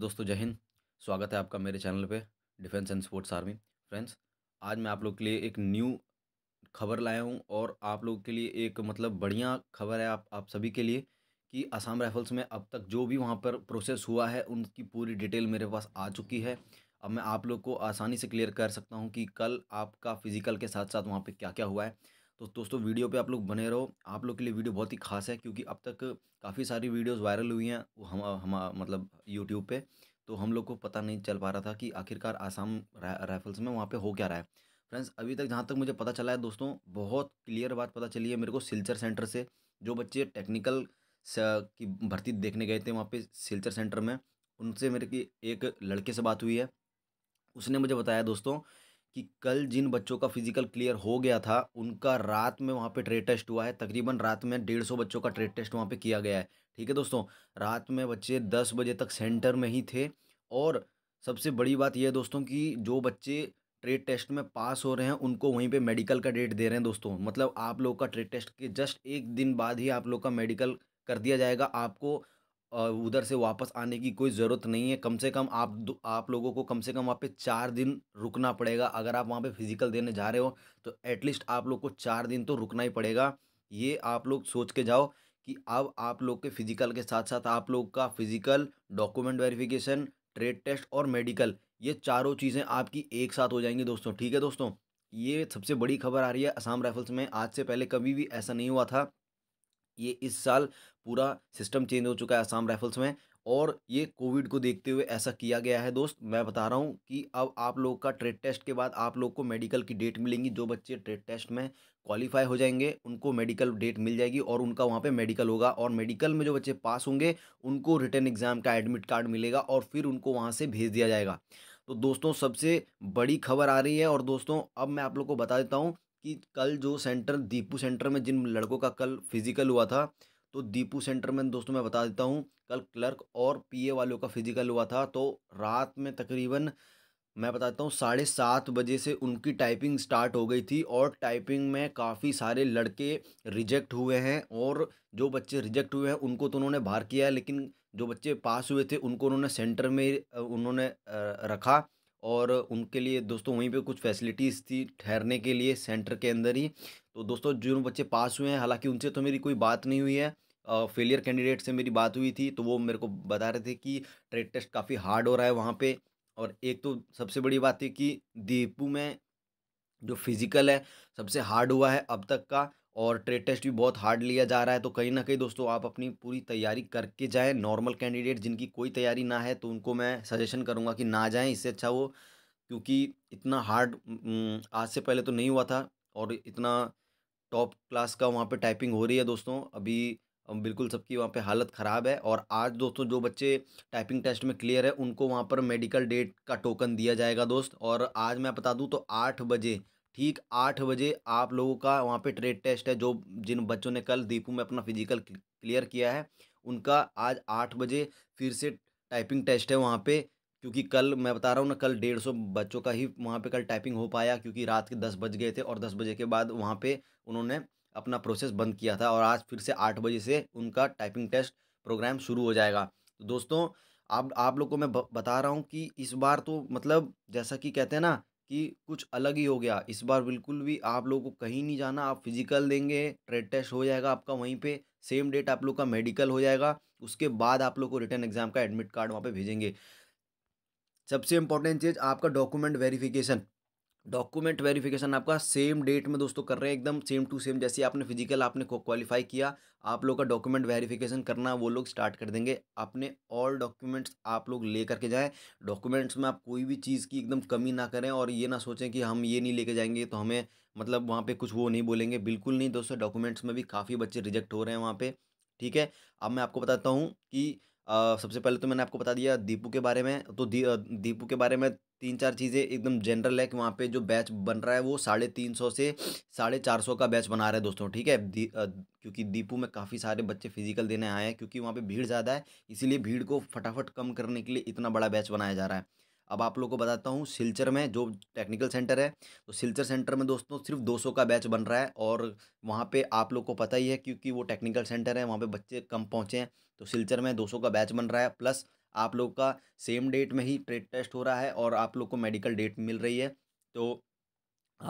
दोस्तों जय हिंद स्वागत है आपका मेरे चैनल पे defence and sports army friends आज मैं आप लोग के लिए एक न्यू खबर लाया हूँ और आप लोग के लिए एक मतलब बढ़िया खबर है आप आप सभी के लिए कि आसाम राइफल्स में अब तक जो भी वहाँ पर प्रोसेस हुआ है उनकी पूरी डिटेल मेरे पास आ चुकी है अब मैं आप लोग को आसानी से क्लियर कर सकता हूँ कि कल आपका फिजिकल के साथ साथ वहाँ पर क्या क्या हुआ है तो दोस्तों वीडियो पे आप लोग बने रहो आप लोग के लिए वीडियो बहुत ही खास है क्योंकि अब तक काफ़ी सारी वीडियोस वायरल हुई हैं वो हम हम मतलब यूट्यूब पे तो हम लोग को पता नहीं चल पा रहा था कि आखिरकार आसाम राइफल्स में वहाँ पे हो क्या रहा है फ्रेंड्स अभी तक जहाँ तक मुझे पता चला है दोस्तों बहुत क्लियर बात पता चली है मेरे को सिल्चर सेंटर से जो बच्चे टेक्निकल की भर्ती देखने गए थे वहाँ पर सिल्चर सेंटर में उनसे मेरे की एक लड़के से बात हुई है उसने मुझे बताया दोस्तों कि कल जिन बच्चों का फिजिकल क्लियर हो गया था उनका रात में वहाँ पे ट्रेड टेस्ट हुआ है तकरीबन रात में डेढ़ सौ बच्चों का ट्रेड टेस्ट वहाँ पे किया गया है ठीक है दोस्तों रात में बच्चे दस बजे तक सेंटर में ही थे और सबसे बड़ी बात यह है दोस्तों कि जो बच्चे ट्रेड टेस्ट में पास हो रहे हैं उनको वहीं पर मेडिकल का डेट दे रहे हैं दोस्तों मतलब आप लोग का ट्रेड टेस्ट के जस्ट एक दिन बाद ही आप लोग का मेडिकल कर दिया जाएगा आपको उधर से वापस आने की कोई ज़रूरत नहीं है कम से कम आप आप लोगों को कम से कम वहाँ पे चार दिन रुकना पड़ेगा अगर आप वहाँ पे फिज़िकल देने जा रहे हो तो एटलीस्ट आप लोग को चार दिन तो रुकना ही पड़ेगा ये आप लोग सोच के जाओ कि अब आप लोग के फ़िज़िकल के साथ साथ आप लोग का physical document verification trade test और मेडिकल ये चारों चीज़ें आपकी एक साथ हो जाएंगी दोस्तों ठीक है दोस्तों ये सबसे बड़ी खबर आ रही है असम राइफल्स में आज से पहले कभी भी ऐसा नहीं हुआ था ये इस साल पूरा सिस्टम चेंज हो चुका है आसाम राइफल्स में और ये कोविड को देखते हुए ऐसा किया गया है दोस्त मैं बता रहा हूँ कि अब आप लोग का ट्रेड टेस्ट के बाद आप लोग को मेडिकल की डेट मिलेंगी जो बच्चे ट्रेड टेस्ट में क्वालिफाई हो जाएंगे उनको मेडिकल डेट मिल जाएगी और उनका वहाँ पे मेडिकल होगा और मेडिकल में जो बच्चे पास होंगे उनको रिटर्न एग्ज़ाम का एडमिट कार्ड मिलेगा और फिर उनको वहाँ से भेज दिया जाएगा तो दोस्तों सबसे बड़ी खबर आ रही है और दोस्तों अब मैं आप लोग को बता देता हूँ कि कल जो सेंटर दीपू सेंटर में जिन लड़कों का कल फिजिकल हुआ था तो दीपू सेंटर में दोस्तों मैं बता देता हूँ कल क्लर्क और पीए वालों का फिजिकल हुआ था तो रात में तकरीबन मैं बताता हूँ साढ़े सात बजे से उनकी टाइपिंग स्टार्ट हो गई थी और टाइपिंग में काफ़ी सारे लड़के रिजेक्ट हुए हैं और जो बच्चे रिजेक्ट हुए हैं उनको तो उन्होंने बाहर किया लेकिन जो बच्चे पास हुए थे उनको उन्होंने सेंटर में उन्होंने रखा और उनके लिए दोस्तों वहीं पे कुछ फैसिलिटीज़ थी ठहरने के लिए सेंटर के अंदर ही तो दोस्तों जो बच्चे पास हुए हैं हालांकि उनसे तो मेरी कोई बात नहीं हुई है फेलियर कैंडिडेट से मेरी बात हुई थी तो वो मेरे को बता रहे थे कि ट्रेड टेस्ट काफ़ी हार्ड हो रहा है वहाँ पर और एक तो सबसे बड़ी बात थी कि दीपू में जो फिज़िकल है सबसे हार्ड हुआ है अब तक का और ट्रेड टेस्ट भी बहुत हार्ड लिया जा रहा है तो कहीं ना कहीं दोस्तों आप अपनी पूरी तैयारी करके जाएँ नॉर्मल कैंडिडेट जिनकी कोई तैयारी ना है तो उनको मैं सजेशन करूँगा कि ना जाएँ इससे अच्छा वो क्योंकि इतना हार्ड आज से पहले तो नहीं हुआ था और इतना टॉप क्लास का वहाँ पे टाइपिंग हो रही है दोस्तों अभी बिल्कुल सबकी वहाँ पे हालत ख़राब है और आज दोस्तों जो बच्चे टाइपिंग टेस्ट में क्लियर है उनको वहाँ पर मेडिकल डेट का टोकन दिया जाएगा दोस्त और आज मैं बता दूँ तो आठ बजे ठीक आठ बजे आप लोगों का वहाँ पे ट्रेड टेस्ट है जो जिन बच्चों ने कल दीपू में अपना फिजिकल क्लियर किया है उनका आज आठ बजे फिर से टाइपिंग टेस्ट है वहाँ पे क्योंकि कल मैं बता रहा हूँ ना कल डेढ़ सौ बच्चों का ही वहाँ पे कल टाइपिंग हो पाया क्योंकि रात के दस बज गए थे और दस बजे के बाद वहाँ पर उन्होंने अपना प्रोसेस बंद किया था और आज फिर से आठ बजे से उनका टाइपिंग टेस्ट प्रोग्राम शुरू हो जाएगा तो दोस्तों आप आप लोग को मैं बता रहा हूँ कि इस बार तो मतलब जैसा कि कहते हैं ना कि कुछ अलग ही हो गया इस बार बिल्कुल भी आप लोगों को कहीं नहीं जाना आप फिजिकल देंगे ट्रेड टेस्ट हो जाएगा आपका वहीं पे सेम डेट आप लोग का मेडिकल हो जाएगा उसके बाद आप लोग को रिटर्न एग्जाम का एडमिट कार्ड वहाँ पे भेजेंगे सबसे इंपॉर्टेंट चीज़ आपका डॉक्यूमेंट वेरिफिकेशन डॉक्यूमेंट वेरिफिकेशन आपका सेम डेट में दोस्तों कर रहे हैं एकदम सेम टू सेम जैसे आपने फिजिकल आपने क्वालिफाई किया आप लोग का डॉक्यूमेंट वेरिफिकेशन करना वो लोग स्टार्ट कर देंगे अपने ऑल डॉक्यूमेंट्स आप लोग ले करके जाएं डॉक्यूमेंट्स में आप कोई भी चीज़ की एकदम कमी ना करें और ये ना सोचें कि हम ये नहीं लेके जाएंगे तो हमें मतलब वहाँ पर कुछ वो नहीं बोलेंगे बिल्कुल नहीं दोस्तों डॉक्यूमेंट्स में भी काफ़ी बच्चे रिजेक्ट हो रहे हैं वहाँ पर ठीक है अब मैं आपको बताता हूँ कि सबसे पहले तो मैंने आपको बता दिया दीपू के बारे में तो दी, दीपू के बारे में तीन चार चीज़ें एकदम जनरल है कि वहाँ पे जो बैच बन रहा है वो साढ़े तीन सौ से साढ़े चार सौ का बैच बना रहा है दोस्तों ठीक है दी, आ, क्योंकि दीपू में काफ़ी सारे बच्चे फिजिकल देने आए हैं क्योंकि वहाँ पे भीड़ ज़्यादा है इसीलिए भीड़ को फटाफट कम करने के लिए इतना बड़ा बैच बनाया जा रहा है अब आप लोग को बताता हूँ सिलचर में जो टेक्निकल सेंटर है तो सिलचर सेंटर में दोस्तों सिर्फ 200 का बैच बन रहा है और वहाँ पे आप लोग को पता ही है क्योंकि वो टेक्निकल सेंटर है वहाँ पे बच्चे कम पहुँचे हैं तो सिलचर में 200 का बैच बन रहा है प्लस आप लोग का सेम डेट में ही ट्रेड टेस्ट हो रहा है और आप लोग को मेडिकल डेट मिल रही है तो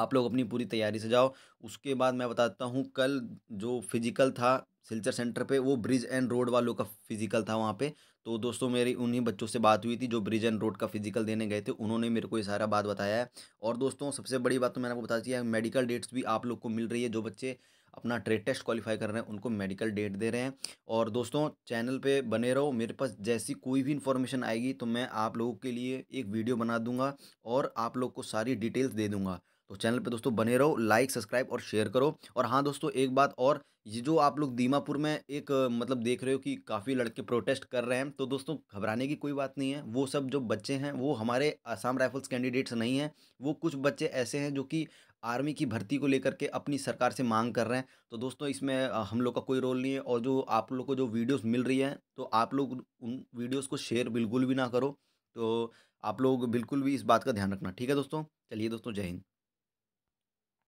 आप लोग अपनी पूरी तैयारी से जाओ उसके बाद मैं बताता हूँ कल जो फिजिकल था सिलचर सेंटर पे वो ब्रिज एंड रोड वालों का फिजिकल था वहाँ पे तो दोस्तों मेरी उन्हीं बच्चों से बात हुई थी जो ब्रिज एंड रोड का फिजिकल देने गए थे उन्होंने मेरे को ये सारा बात बताया है और दोस्तों सबसे बड़ी बात तो मैंने आपको बता दी है मेडिकल डेट्स भी आप लोग को मिल रही है जो बच्चे अपना ट्रेड टेस्ट क्वालिफाई कर रहे हैं उनको मेडिकल डेट दे रहे हैं और दोस्तों चैनल पे बने रहो मेरे पास जैसी कोई भी इन्फॉर्मेशन आएगी तो मैं आप लोगों के लिए एक वीडियो बना दूंगा और आप लोग को सारी डिटेल्स दे दूंगा तो चैनल पे दोस्तों बने रहो लाइक सब्सक्राइब और शेयर करो और हाँ दोस्तों एक बात और ये जो आप लोग दीमापुर में एक मतलब देख रहे हो कि काफ़ी लड़के प्रोटेस्ट कर रहे हैं तो दोस्तों घबराने की कोई बात नहीं है वो सब जो बच्चे हैं वो हमारे आसाम राइफल्स कैंडिडेट्स नहीं हैं वो कुछ बच्चे ऐसे हैं जो कि आर्मी की भर्ती को लेकर के अपनी सरकार से मांग कर रहे हैं तो दोस्तों इसमें हम लोग का कोई रोल नहीं है और जो आप लोग को जो वीडियोस मिल रही हैं तो आप लोग उन वीडियोस को शेयर बिल्कुल भी ना करो तो आप लोग बिल्कुल भी इस बात का ध्यान रखना ठीक है दोस्तों चलिए दोस्तों जय हिंद